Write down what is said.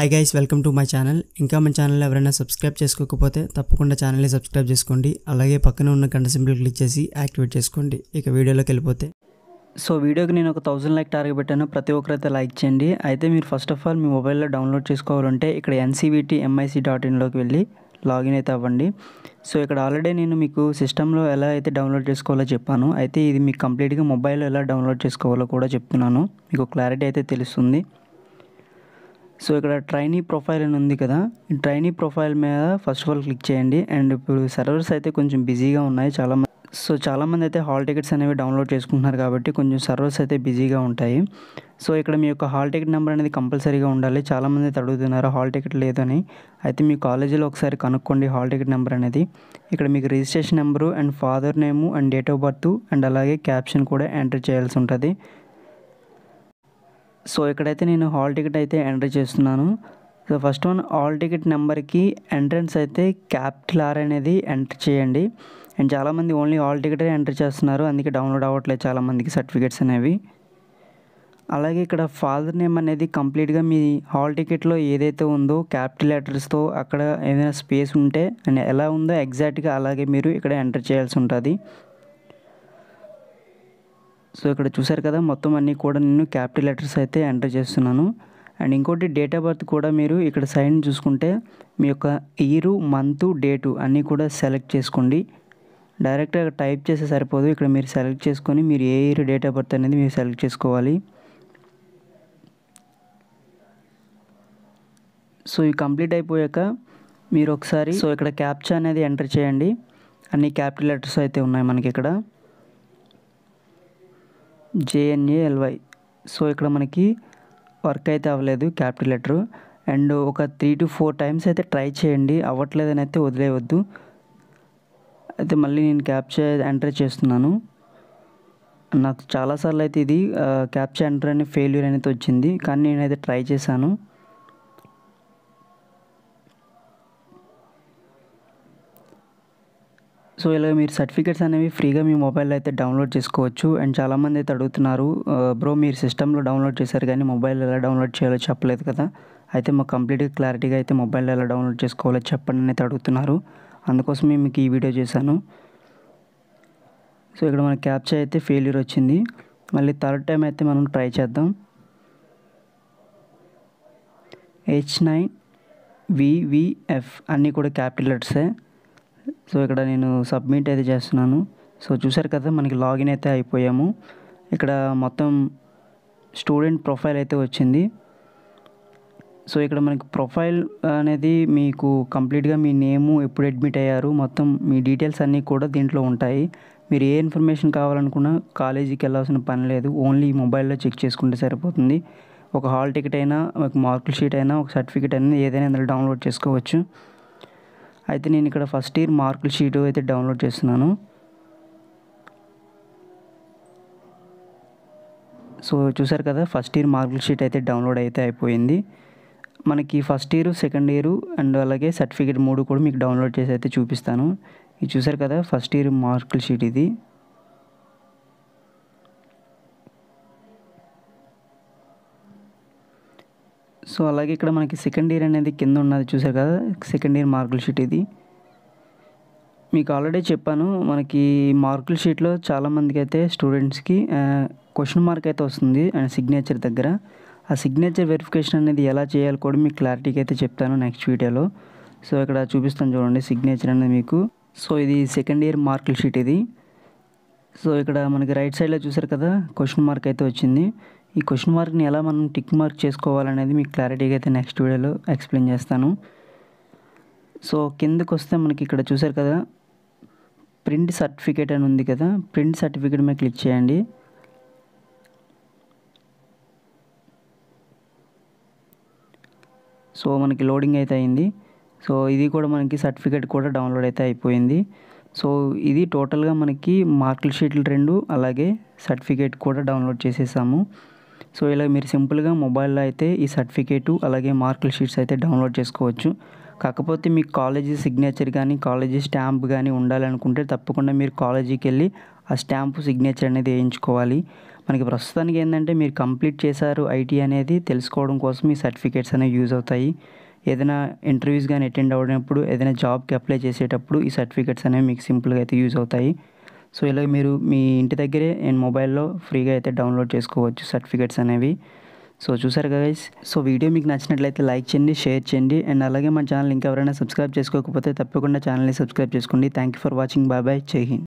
high guys welcome to my channel ఇంకా మన channel ఎవరైనా సబ్స్క్రైబ్ చేసుకోకపోతే తప్పకుండా ఛానల్ని సబ్స్క్రైబ్ చేసుకోండి అలాగే పక్కన ఉన్న గంట సింపుల్ క్లిక్ చేసి యాక్టివేట్ చేసుకోండి ఇక వీడియోలోకి వెళ్ళిపోతే సో వీడియోకి నేను ఒక థౌసండ్ లైక్ టార్గెట్ పెట్టాను ప్రతి ఒక్కరైతే లైక్ చేయండి అయితే మీరు ఫస్ట్ ఆఫ్ ఆల్ మీ మొబైల్లో డౌన్లోడ్ చేసుకోవాలంటే ఇక్కడ ఎన్సీబీటీ ఎంఐసి డాట్ ఇన్లోకి వెళ్ళి లాగిన్ అయితే అవ్వండి సో ఇక్కడ ఆల్రెడీ నేను మీకు సిస్టంలో ఎలా అయితే డౌన్లోడ్ చేసుకోవాలో చెప్పాను అయితే ఇది మీకు కంప్లీట్గా మొబైల్లో ఎలా డౌన్లోడ్ చేసుకోవాలో కూడా చెప్తున్నాను మీకు క్లారిటీ అయితే తెలుస్తుంది సో ఇక్కడ ట్రైనీ ప్రొఫైల్ అని ఉంది కదా ట్రైనీ ప్రొఫైల్ మీద ఫస్ట్ ఆఫ్ ఆల్ క్లిక్ చేయండి అండ్ ఇప్పుడు సర్వర్స్ అయితే కొంచెం బిజీగా ఉన్నాయి చాలా సో చాలామంది అయితే హాల్ టికెట్స్ అనేవి డౌన్లోడ్ చేసుకుంటున్నారు కాబట్టి కొంచెం సర్వర్స్ అయితే బిజీగా ఉంటాయి సో ఇక్కడ మీ యొక్క హాల్ టికెట్ నెంబర్ అనేది కంపల్సరీగా ఉండాలి చాలామంది అయితే అడుగుతున్నారు హాల్ టికెట్ లేదని అయితే మీ కాలేజీలో ఒకసారి కనుక్కోండి హాల్ టికెట్ నెంబర్ అనేది ఇక్కడ మీకు registration number and father name and date of birth and అలాగే క్యాప్షన్ కూడా ఎంటర్ చేయాల్సి ఉంటుంది సో ఇక్కడైతే నేను హాల్ టికెట్ అయితే ఎంటర్ చేస్తున్నాను so first one hall ticket నెంబర్కి ఎంట్రన్స్ అయితే క్యాపిటల్ ఆర్ అనేది ఎంటర్ చేయండి అండ్ చాలామంది ఓన్లీ హాల్ టికెటే ఎంటర్ చేస్తున్నారు అందుకే డౌన్లోడ్ అవ్వట్లేదు చాలామందికి సర్టిఫికేట్స్ అనేవి అలాగే ఇక్కడ ఫాదర్ నేమ్ అనేది కంప్లీట్గా మీ హాల్ టికెట్లో ఏదైతే ఉందో క్యాపిటల్ లెటర్స్తో అక్కడ ఏదైనా స్పేస్ ఉంటే అండ్ ఎలా ఉందో ఎగ్జాక్ట్గా అలాగే మీరు ఇక్కడ ఎంటర్ చేయాల్సి ఉంటుంది సో ఇక్కడ చూసారు కదా మొత్తం అన్నీ కూడా నేను క్యాపిటల్ లెటర్స్ అయితే ఎంటర్ చేస్తున్నాను అండ్ ఇంకోటి డేట్ ఆఫ్ బర్త్ కూడా మీరు ఇక్కడ సైన్ చూసుకుంటే మీ యొక్క ఇయరు మంత్ డేటు అన్నీ కూడా సెలెక్ట్ చేసుకోండి డైరెక్ట్గా టైప్ చేస్తే సరిపోదు ఇక్కడ మీరు సెలెక్ట్ చేసుకొని మీరు ఏ ఇయర్ డేట్ ఆఫ్ బర్త్ అనేది మీరు సెలెక్ట్ చేసుకోవాలి సో ఇవి కంప్లీట్ అయిపోయాక మీరు ఒకసారి సో ఇక్కడ క్యాప్చా అనేది ఎంటర్ చేయండి అన్ని క్యాపిటల్ లెటర్స్ అయితే ఉన్నాయి మనకి ఇక్కడ జేఎన్ఏఎల్వై సో ఇక్కడ మనకి వర్క్ అయితే అవ్వలేదు క్యాపిటల్ లెటర్ అండ్ ఒక త్రీ టు ఫోర్ టైమ్స్ అయితే ట్రై చేయండి అవ్వట్లేదని అయితే వదిలేయవద్దు అయితే మళ్ళీ నేను క్యాప్చర్ ఎంటర్ చేస్తున్నాను నాకు చాలాసార్లు అయితే ఇది క్యాప్చర్ ఎంటర్ అని ఫెయిల్యూర్ అనేది వచ్చింది కానీ నేనైతే ట్రై చేశాను సో ఇలా మీరు సర్టిఫికేట్స్ అనేవి ఫ్రీగా మీ మొబైల్లో అయితే డౌన్లోడ్ చేసుకోవచ్చు అండ్ చాలామంది అయితే అడుగుతున్నారు బ్రో మీరు సిస్టంలో డౌన్లోడ్ చేశారు కానీ మొబైల్ ఎలా డౌన్లోడ్ చేయాలో చెప్పలేదు కదా అయితే మాకు కంప్లీట్గా క్లారిటీగా అయితే మొబైల్లో ఎలా డౌన్లోడ్ చేసుకోవాలో చెప్పండి అని అయితే అడుగుతున్నారు అందుకోసమే మీకు ఈ వీడియో చేశాను సో ఇక్కడ మన క్యాప్చర్ అయితే ఫెయిల్యూర్ వచ్చింది మళ్ళీ థర్డ్ టైం అయితే మనం ట్రై చేద్దాం హెచ్ నైన్ వివిఎఫ్ అన్నీ కూడా క్యాపిటల్ లెటర్సే సో ఇక్కడ నేను సబ్మిట్ అయితే చేస్తున్నాను సో చూసారు కదా మనకి లాగిన్ అయితే అయిపోయాము ఇక్కడ మొత్తం స్టూడెంట్ ప్రొఫైల్ అయితే వచ్చింది సో ఇక్కడ మనకి ప్రొఫైల్ అనేది మీకు కంప్లీట్గా మీ నేము ఎప్పుడు అడ్మిట్ అయ్యారు మొత్తం మీ డీటెయిల్స్ అన్నీ కూడా దీంట్లో ఉంటాయి మీరు ఏ ఇన్ఫర్మేషన్ కావాలనుకున్నా కాలేజీకి వెళ్ళాల్సిన పని లేదు ఓన్లీ మొబైల్లో చెక్ చేసుకుంటే సరిపోతుంది ఒక హాల్ టికెట్ అయినా ఒక మార్కుల షీట్ అయినా ఒక సర్టిఫికేట్ అయినా ఏదైనా ఇందులో డౌన్లోడ్ చేసుకోవచ్చు అయితే నేను ఇక్కడ ఫస్ట్ ఇయర్ మార్కుల షీటు అయితే డౌన్లోడ్ చేస్తున్నాను సో చూసారు కదా ఫస్ట్ ఇయర్ మార్కుల షీట్ అయితే డౌన్లోడ్ అయితే అయిపోయింది మనకి first year second year and అలాగే సర్టిఫికేట్ మూడు కూడా మీకు డౌన్లోడ్ చేసి అయితే చూపిస్తాను ఇది చూసారు కదా ఫస్ట్ ఇయర్ మార్కుల షీట్ ఇది సో అలాగే ఇక్కడ మనకి సెకండ్ ఇయర్ అనేది కింద ఉన్నది చూసారు కదా సెకండ్ ఇయర్ మార్కుల షీట్ ఇది మీకు ఆల్రెడీ చెప్పాను మనకి మార్కుల షీట్లో చాలామందికి అయితే స్టూడెంట్స్కి క్వశ్చన్ మార్క్ అయితే వస్తుంది అండ్ సిగ్నేచర్ దగ్గర ఆ సిగ్నేచర్ వెరిఫికేషన్ అనేది ఎలా చేయాలి కూడా మీకు క్లారిటీకి అయితే చెప్తాను నెక్స్ట్ వీడియోలో సో ఇక్కడ చూపిస్తాను చూడండి సిగ్నేచర్ అనేది మీకు సో ఇది సెకండ్ ఇయర్ మార్కుల షీట్ ఇది సో ఇక్కడ మనకి రైట్ సైడ్లో చూసారు కదా క్వశ్చన్ మార్క్ అయితే వచ్చింది ఈ క్వశ్చన్ మార్క్ని ఎలా మనం టిక్ మార్క్ చేసుకోవాలనేది మీకు క్లారిటీగా అయితే నెక్స్ట్ వీడియోలో ఎక్స్ప్లెయిన్ చేస్తాను సో కిందకు వస్తే మనకి ఇక్కడ చూసారు కదా ప్రింట్ సర్టిఫికేట్ అని ఉంది కదా ప్రింట్ సర్టిఫికేట్ మీద క్లిక్ చేయండి సో మనకి లోడింగ్ అయితే అయింది సో ఇది కూడా మనకి సర్టిఫికేట్ కూడా డౌన్లోడ్ అయితే అయిపోయింది సో ఇది టోటల్గా మనకి మార్కుల షీట్లు రెండు అలాగే సర్టిఫికేట్ కూడా డౌన్లోడ్ చేసేసాము సో ఇలా మీరు సింపుల్గా మొబైల్లో అయితే ఈ సర్టిఫికేటు అలాగే మార్కుల షీట్స్ అయితే డౌన్లోడ్ చేసుకోవచ్చు కాకపోతే మీ కాలేజీ సిగ్నేచర్ కానీ కాలేజీ స్టాంప్ కానీ ఉండాలనుకుంటే తప్పకుండా మీరు కాలేజీకి వెళ్ళి ఆ స్టాంపు సిగ్నేచర్ అనేది వేయించుకోవాలి మనకి ప్రస్తుతానికి ఏంటంటే మీరు కంప్లీట్ చేశారు ఐటీ అనేది తెలుసుకోవడం కోసం ఈ సర్టిఫికేట్స్ అనేవి యూజ్ అవుతాయి ఏదైనా ఇంటర్వ్యూస్ కానీ అటెండ్ అవ్వడినప్పుడు ఏదైనా జాబ్కి అప్లై చేసేటప్పుడు ఈ సర్టిఫికేట్స్ అనేవి మీకు సింపుల్గా అయితే యూజ్ అవుతాయి సో ఇలా మీరు మీ ఇంటి దగ్గరే అండ్ మొబైల్లో ఫ్రీగా అయితే డౌన్లోడ్ చేసుకోవచ్చు సర్టిఫికేట్స్ అనేవి సో చూసారు కదా సో వీడియో మీకు నచ్చినట్లయితే లైక్ చేయండి షేర్ చేయండి అండ్ అలాగే మన ఛానల్ ఇంకా ఎవరైనా సబ్స్క్రైబ్ చేసుకోకపోతే తప్పకుండా ఛానల్ని సబ్స్క్రైబ్ చేసుకోండి thank you for watching bye bye Jai Hind